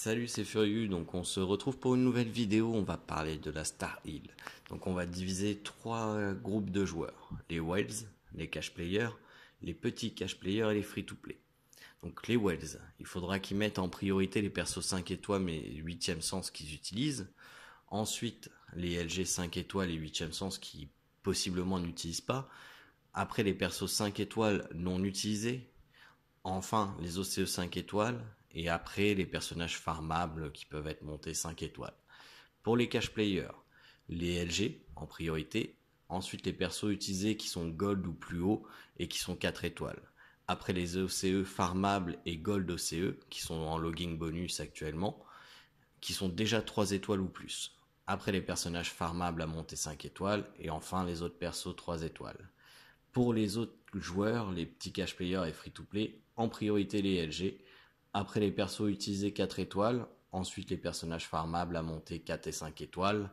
Salut, c'est Furieux. Donc, on se retrouve pour une nouvelle vidéo. On va parler de la Star Hill. Donc, on va diviser trois euh, groupes de joueurs les Wells, les cash players, les petits cash players et les free to play. Donc, les Wells, il faudra qu'ils mettent en priorité les persos 5 étoiles mais 8 ème sens qu'ils utilisent. Ensuite, les LG 5 étoiles et 8 ème sens qui possiblement n'utilisent pas. Après, les persos 5 étoiles non utilisés. Enfin, les OCE 5 étoiles, et après les personnages farmables qui peuvent être montés 5 étoiles. Pour les cash players, les LG en priorité, ensuite les persos utilisés qui sont gold ou plus haut et qui sont 4 étoiles. Après les OCE farmables et gold OCE qui sont en logging bonus actuellement, qui sont déjà 3 étoiles ou plus. Après les personnages farmables à monter 5 étoiles et enfin les autres persos 3 étoiles. Pour les autres joueurs, les petits cash players et free to play, en priorité les LG, après les persos utilisés 4 étoiles, ensuite les personnages farmables à monter 4 et 5 étoiles,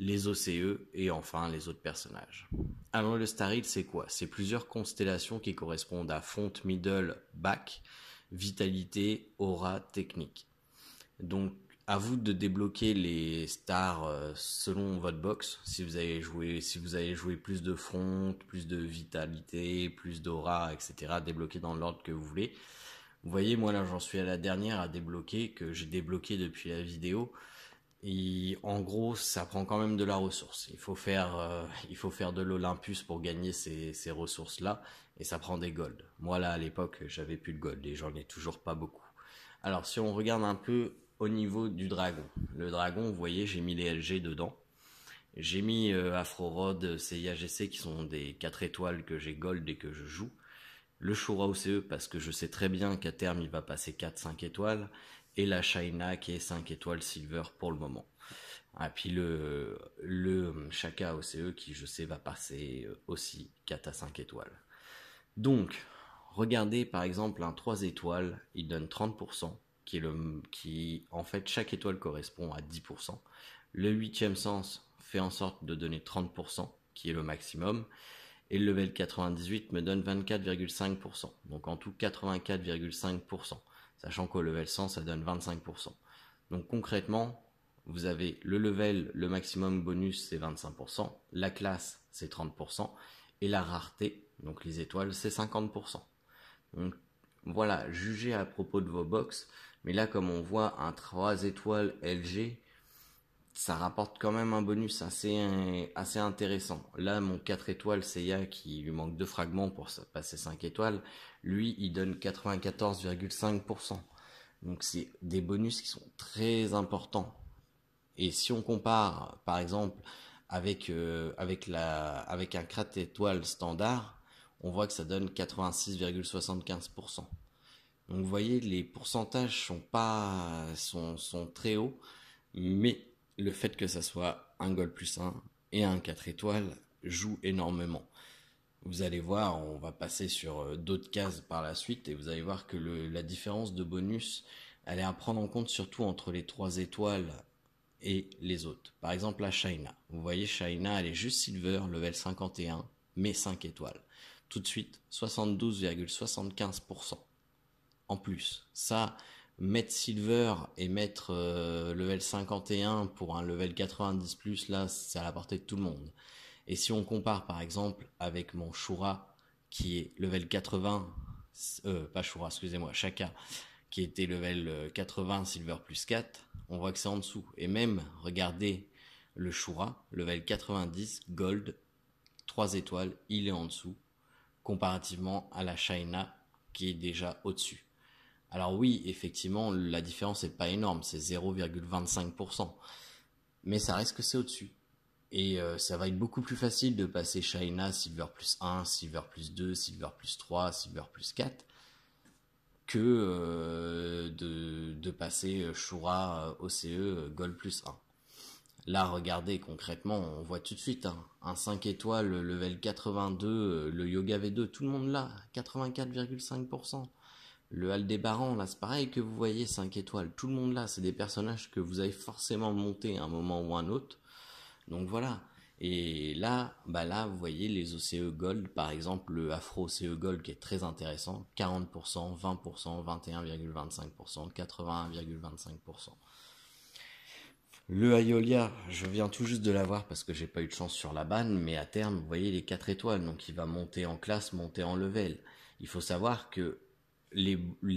les OCE et enfin les autres personnages. Alors le Star c'est quoi C'est plusieurs constellations qui correspondent à front, middle, back, vitalité, aura, technique. Donc à vous de débloquer les stars euh, selon votre box. Si vous avez joué, si vous avez joué plus de front, plus de vitalité, plus d'aura, etc. Débloquer dans l'ordre que vous voulez. Vous voyez, moi là, j'en suis à la dernière à débloquer, que j'ai débloqué depuis la vidéo. Et en gros, ça prend quand même de la ressource. Il faut faire, euh, il faut faire de l'Olympus pour gagner ces, ressources-là, et ça prend des golds. Moi là, à l'époque, j'avais plus de gold, et j'en ai toujours pas beaucoup. Alors si on regarde un peu au niveau du dragon, le dragon, vous voyez, j'ai mis les LG dedans. J'ai mis euh, Afro Rod, CIAGC qui sont des 4 étoiles que j'ai gold et que je joue le Shura OCE parce que je sais très bien qu'à terme il va passer 4-5 étoiles et la China qui est 5 étoiles silver pour le moment. Ah, et puis le, le Shaka OCE qui je sais va passer euh, aussi 4 à 5 étoiles. Donc, regardez par exemple un 3 étoiles, il donne 30%, qui est le, qui en fait chaque étoile correspond à 10%. Le huitième sens fait en sorte de donner 30%, qui est le maximum et le level 98 me donne 24,5%. Donc en tout 84,5%, sachant qu'au level 100 ça donne 25%. Donc concrètement, vous avez le level, le maximum bonus c'est 25%, la classe c'est 30% et la rareté, donc les étoiles, c'est 50%. Donc voilà, jugez à propos de vos box, mais là comme on voit un 3 étoiles LG ça rapporte quand même un bonus assez, assez intéressant. Là, mon 4 étoiles, Seiya, qui lui manque deux fragments pour passer 5 étoiles, lui, il donne 94,5%. Donc c'est des bonus qui sont très importants. Et si on compare, par exemple, avec, euh, avec, la, avec un crate étoile standard, on voit que ça donne 86,75%. Donc vous voyez, les pourcentages sont pas sont, sont très hauts, mais le fait que ça soit un Gold plus 1 et un 4 étoiles joue énormément. Vous allez voir, on va passer sur euh, d'autres cases par la suite et vous allez voir que la différence de bonus, elle est à prendre en compte surtout entre les 3 étoiles et les autres. Par exemple, la China. Vous voyez, China, elle est juste silver, level 51, mais 5 étoiles. Tout de suite, 72,75% en plus. Ça, mettre Silver et mettre euh, level 51 pour un level 90 plus, là, c'est à la portée de tout le monde. Et si on compare par exemple avec mon Shura qui est level 80, euh, pas Shura, excusez-moi, Shaka, qui était level 80 euh, Silver plus 4, on voit que c'est en dessous. Et même, regardez le Shura, level 90 Gold, 3 étoiles, il est en dessous, comparativement à la Shaina qui est déjà au-dessus. Alors oui, effectivement, la différence n'est pas énorme, c'est 0,25%. Mais ça reste que c'est au-dessus. Et euh, ça va être beaucoup plus facile de passer Shaina Silver plus 1, Silver plus 2, Silver plus 3, Silver plus 4 que euh, de, passer euh, Shura OCE Gold plus 1. Là, regardez concrètement, on voit tout de suite hein, un 5 étoiles, level 82, le Yoga V2, tout le monde là, 84,5%. Le Aldébaran, là c'est pareil que vous voyez, 5 étoiles, tout le monde là, c'est des personnages que vous avez forcément monté à un moment ou un autre. Donc voilà. Et là, bah là, vous voyez les OCE Gold, par exemple, le Afro OCE Gold qui est très intéressant, 40%, 20%, 21,25%, 81,25%. Le Aiolia, je viens tout juste de l'avoir parce que j'ai pas eu de chance sur la banne, mais à terme, vous voyez les 4 étoiles, donc il va monter en classe, monter en level. Il faut savoir que les,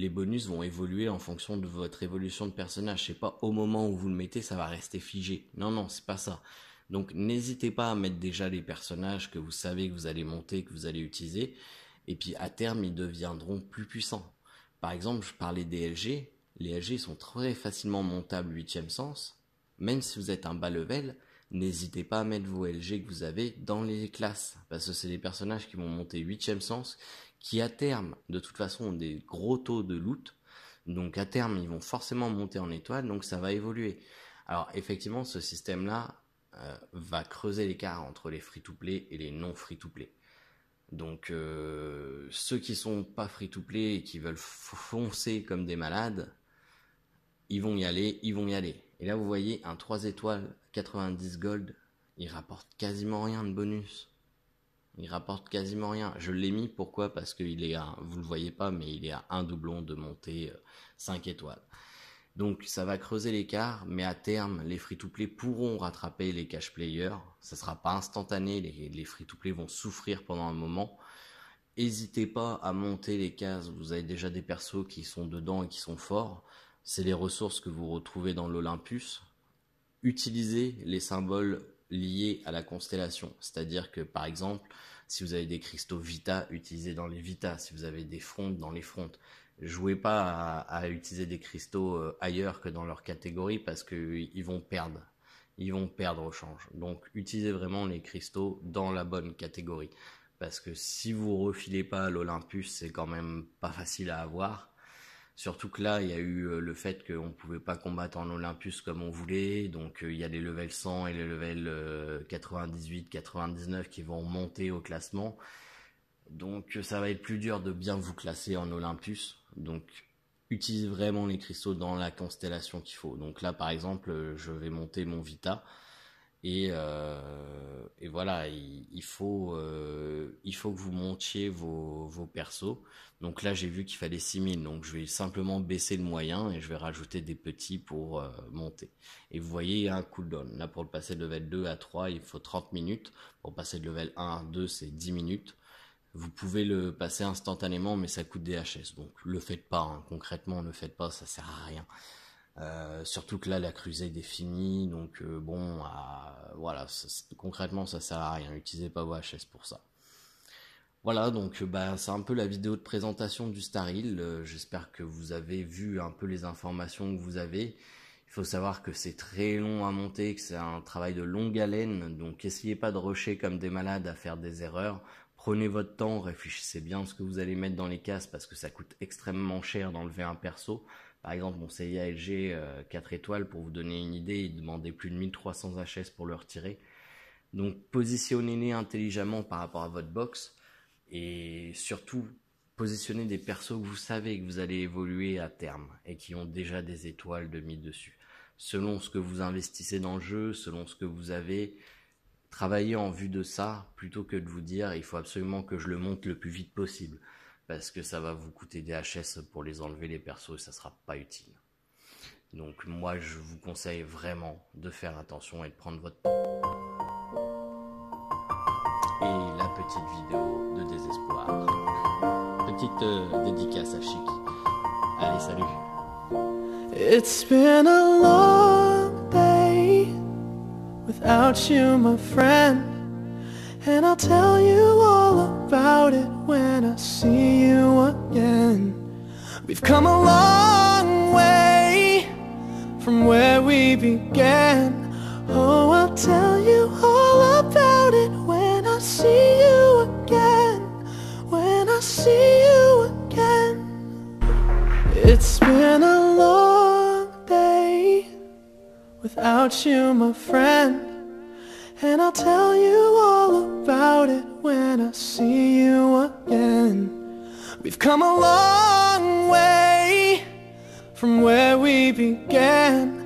bonus vont évoluer en fonction de votre évolution de personnage. C'est pas au moment où vous le mettez, ça va rester figé. Non, non, c'est pas ça. Donc n'hésitez pas à mettre déjà les personnages que vous savez que vous allez monter, que vous allez utiliser. Et puis à terme, ils deviendront plus puissants. Par exemple, je parlais des LG. Les LG sont très facilement montables 8ème sens. Même si vous êtes un bas level, n'hésitez pas à mettre vos LG que vous avez dans les classes. Parce que c'est les personnages qui vont monter 8ème sens, qui à terme, de toute façon, ont des gros taux de loot. Donc à terme, ils vont forcément monter en étoile, donc ça va évoluer. Alors effectivement, ce système-là euh, va creuser l'écart entre les free-to-play et les non-free-to-play. Donc euh, ceux qui sont pas free-to-play et qui veulent foncer comme des malades, ils vont y aller, ils vont y aller. Et là, vous voyez un 3 étoiles 90 gold, il rapporte quasiment rien de bonus. Il rapporte quasiment rien. Je l'ai mis, pourquoi Parce qu'il est à, vous le voyez pas, mais il est à un doublon de monter 5 euh, étoiles. Donc ça va creuser l'écart, mais à terme, les free-to-play pourront rattraper les cash players. Ça sera pas instantané, les, les free-to-play vont souffrir pendant un moment. N'hésitez pas à monter les cases, vous avez déjà des persos qui sont dedans et qui sont forts. C'est les ressources que vous retrouvez dans l'Olympus. Utilisez les symboles liés à la constellation. C'est-à-dire que, par exemple, si vous avez des cristaux Vita, utilisés dans les Vita. Si vous avez des frontes, dans les frontes. Jouez pas à, à utiliser des cristaux euh, ailleurs que dans leur catégorie parce qu'ils euh, vont perdre. Ils vont perdre au change. Donc, utilisez vraiment les cristaux dans la bonne catégorie. Parce que si vous refilez pas l'Olympus, c'est quand même pas facile à avoir Surtout que là, il y a eu euh, le fait qu'on ne pouvait pas combattre en Olympus comme on voulait. Donc, euh, il y a les levels 100 et les levels 98, euh, 99 qui vont monter au classement. Donc, ça va être plus dur de bien vous classer en Olympus. Donc, utilisez vraiment les cristaux dans la constellation qu'il faut. Donc là, par exemple, je vais monter mon Vita. Et, euh, et voilà, il, faut, euh, il faut que vous montiez vos, vos persos. Donc là, j'ai vu qu'il fallait 6000, donc je vais simplement baisser le moyen et je vais rajouter des petits pour euh, monter. Et vous voyez, il y a un cooldown. Là, pour le passer de level 2 à 3, il faut 30 minutes. Pour passer de level 1 à 2, c'est 10 minutes. Vous pouvez le passer instantanément, mais ça coûte des HS. Donc le faites pas, hein. concrètement, ne le faites pas, ça sert à rien. Euh, surtout que là, la crusade est finie, donc euh, bon, voilà, concrètement, ça sert à rien. Utilisez pas VHS pour ça. Voilà, donc euh, bah, c'est un peu la vidéo de présentation du Staril. J'espère que vous avez vu un peu les informations que vous avez. Il faut savoir que c'est très long à monter, que c'est un travail de longue haleine, donc essayez pas de rusher comme des malades à faire des erreurs. Prenez votre temps, réfléchissez bien ce que vous allez mettre dans les cases parce que ça coûte extrêmement cher d'enlever un perso. Par exemple, mon CILG LG 4 étoiles, pour vous donner une idée, il demandait plus de 1300 HS pour le retirer. Donc positionnez-les intelligemment par rapport à votre box et surtout positionnez des persos que vous savez que vous allez évoluer à terme et qui ont déjà des étoiles de mise dessus. Selon ce que vous investissez dans le jeu, selon ce que vous avez, travaillez en vue de ça plutôt que de vous dire il faut absolument que je le monte le plus vite possible parce que ça va vous coûter des HS pour les enlever les persos et ça sera pas utile. Donc moi je vous conseille vraiment de faire attention et de prendre votre Et la petite vidéo de désespoir. Petite euh, dédicace à Chic. Allez, salut. And I'll tell you all about it when I see you again We've come a long way from where we began Oh, I'll tell you all about it when I see you again When I see you again It's been a long day without you, my friend and I'll tell you all about it when I see you again We've come a long way from where we began